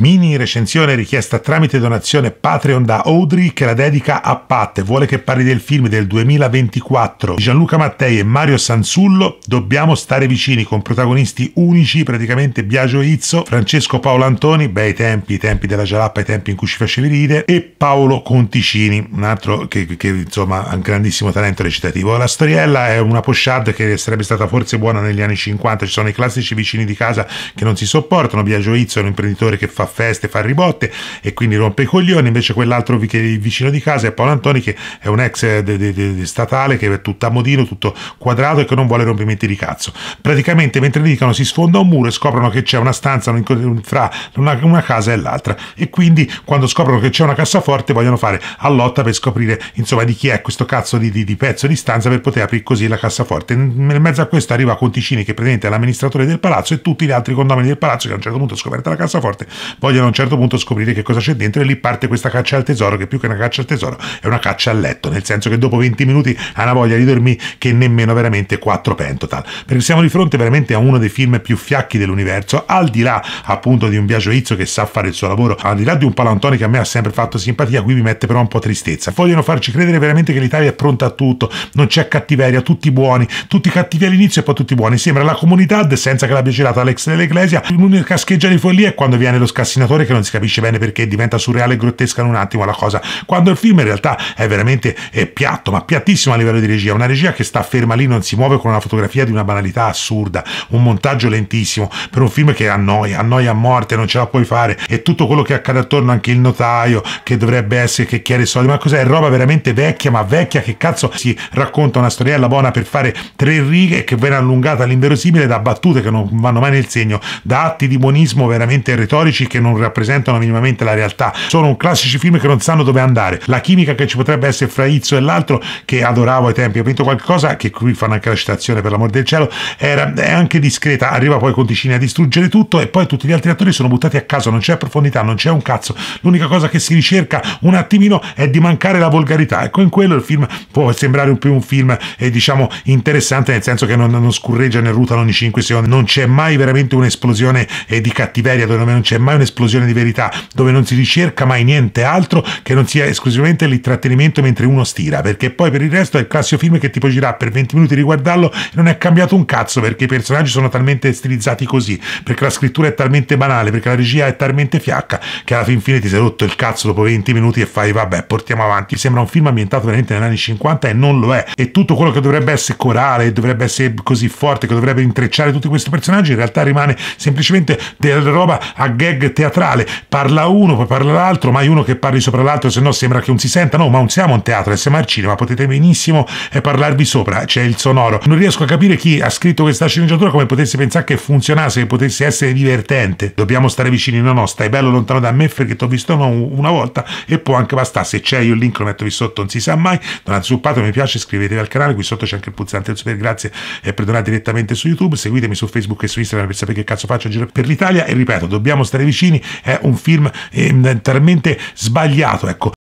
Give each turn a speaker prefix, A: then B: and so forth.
A: Mini recensione richiesta tramite donazione Patreon da Audrey che la dedica a Pat. Vuole che parli del film del 2024 di Gianluca Mattei e Mario Sansullo. Dobbiamo stare vicini con protagonisti unici, praticamente Biagio Izzo, Francesco Paolo Antoni, bei tempi, i tempi della Gialappa, i tempi in cui ci facevi ridere, e Paolo Conticini, un altro che, che insomma ha un grandissimo talento recitativo. La storiella è una pochade che sarebbe stata forse buona negli anni 50. Ci sono i classici vicini di casa che non si sopportano. Biagio Izzo è un imprenditore che fa feste, fa ribotte e quindi rompe i coglioni, invece quell'altro vicino di casa è Paolo Antoni che è un ex eh, de, de, de, statale che è tutto a modino, tutto quadrato e che non vuole rompimenti di cazzo. Praticamente mentre dicono, si sfonda un muro e scoprono che c'è una stanza fra una, una casa e l'altra e quindi quando scoprono che c'è una cassaforte vogliono fare a lotta per scoprire insomma di chi è questo cazzo di, di, di pezzo di stanza per poter aprire così la cassaforte. Nel mezzo a questo arriva Conticini che praticamente è l'amministratore del palazzo e tutti gli altri condomini del palazzo che a un certo punto scoperta la cassaforte vogliono a un certo punto scoprire che cosa c'è dentro e lì parte questa caccia al tesoro che più che una caccia al tesoro è una caccia a letto, nel senso che dopo 20 minuti ha una voglia di dormire che nemmeno veramente 4 pentotal, perché siamo di fronte veramente a uno dei film più fiacchi dell'universo, al di là appunto di un Biagio Izzo che sa fare il suo lavoro, al di là di un Palantone che a me ha sempre fatto simpatia, qui mi mette però un po' tristezza, vogliono farci credere veramente che l'Italia è pronta a tutto, non c'è cattiveria, tutti buoni, tutti cattivi all'inizio e poi tutti buoni, sembra la comunità senza che l'abbia girato Alex dell'Ecclesia, l'unica scheggia di follia è quando viene lo scassetto assassinatori che non si capisce bene perché diventa surreale e grottesca in un attimo la cosa, quando il film in realtà è veramente è eh, piatto, ma piattissimo a livello di regia, una regia che sta ferma lì, non si muove con una fotografia di una banalità assurda, un montaggio lentissimo per un film che annoia, annoia a morte, non ce la puoi fare e tutto quello che accade attorno, anche il notaio che dovrebbe essere che chiede soldi, ma cos'è? Roba veramente vecchia, ma vecchia che cazzo si racconta una storiella buona per fare tre righe che viene allungata all'inverosimile da battute che non vanno mai nel segno, da atti di buonismo veramente retorici che che non rappresentano minimamente la realtà. Sono un classici film che non sanno dove andare. La chimica che ci potrebbe essere fra Izzo e l'altro, che adoravo ai tempi, ho vinto qualcosa, che qui fanno anche la citazione per l'amor del cielo, era, è anche discreta, arriva poi con Ticini a distruggere tutto e poi tutti gli altri attori sono buttati a caso, non c'è profondità, non c'è un cazzo. L'unica cosa che si ricerca un attimino è di mancare la volgarità. Ecco, in quello il film può sembrare un più un film, eh, diciamo, interessante, nel senso che non, non scurreggia nel rutano ogni 5 secondi, non c'è mai veramente un'esplosione eh, di cattiveria, dove non c'è mai un'esplosione esplosione di verità, dove non si ricerca mai niente altro che non sia esclusivamente l'intrattenimento mentre uno stira, perché poi per il resto è il classico film che tipo girà per 20 minuti riguardarlo e non è cambiato un cazzo perché i personaggi sono talmente stilizzati così, perché la scrittura è talmente banale, perché la regia è talmente fiacca che alla fin fine ti sei rotto il cazzo dopo 20 minuti e fai vabbè portiamo avanti. Sembra un film ambientato veramente negli anni 50 e non lo è. E tutto quello che dovrebbe essere corale, dovrebbe essere così forte, che dovrebbe intrecciare tutti questi personaggi, in realtà rimane semplicemente della roba a gag teatrale, parla uno, poi parla l'altro, mai uno che parli sopra l'altro, se no sembra che non si senta, no, ma non siamo un teatro, siamo al cinema, potete benissimo eh, parlarvi sopra, c'è il sonoro. Non riesco a capire chi ha scritto questa sceneggiatura come potesse pensare che funzionasse, che potesse essere divertente. Dobbiamo stare vicini, no, no, stai bello lontano da me perché ti ho visto una volta e può anche bastare, se c'è io il link lo metto qui sotto, non si sa mai, donate sul Patreon, mi piace, iscrivetevi al canale, qui sotto c'è anche il pulsante del super grazie e perdonate direttamente su YouTube, seguitemi su Facebook e su Instagram per sapere che cazzo faccio a giro per l'Italia e ripeto, dobbiamo stare vicini vicini è un film eh, talmente sbagliato. Ecco,